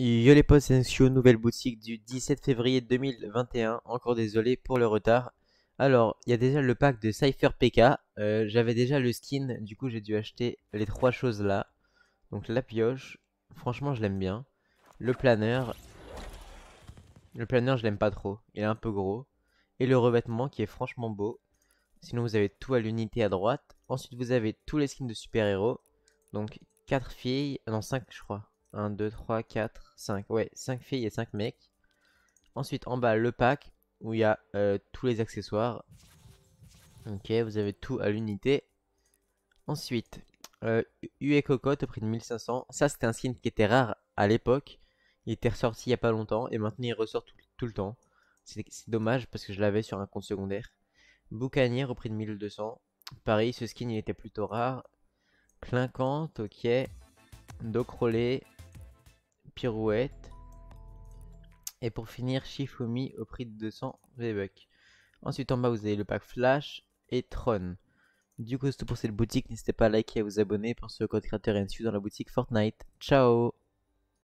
Yo les potes, c'est nouvelle boutique du 17 février 2021. Encore désolé pour le retard. Alors, il y a déjà le pack de Cypher PK. Euh, j'avais déjà le skin, du coup j'ai dû acheter les trois choses là. Donc la pioche, franchement je l'aime bien. Le planeur. Le planeur je l'aime pas trop, il est un peu gros. Et le revêtement qui est franchement beau. Sinon vous avez tout à l'unité à droite. Ensuite vous avez tous les skins de super-héros. Donc 4 filles, non 5 je crois. 1, 2, 3, 4, 5. Ouais, 5 filles et 5 mecs. Ensuite, en bas, le pack où il y a euh, tous les accessoires. Ok, vous avez tout à l'unité. Ensuite, euh, U Cocotte au prix de 1500. Ça, c'était un skin qui était rare à l'époque. Il était ressorti il n'y a pas longtemps et maintenant il ressort tout, le temps. C'est dommage parce que je l'avais sur un compte secondaire. Boucanière au prix de 1200. Pareil, ce skin il était plutôt rare. Clinquante, ok. Docrolet pirouette. Et pour finir, Shifumi au prix de 200 V-Bucks. Ensuite, en bas, vous avez le pack Flash et Tron. Du coup, c'est tout pour cette boutique. N'hésitez pas à liker et à vous abonner. pour ce code créateur NSU dans la boutique Fortnite. Ciao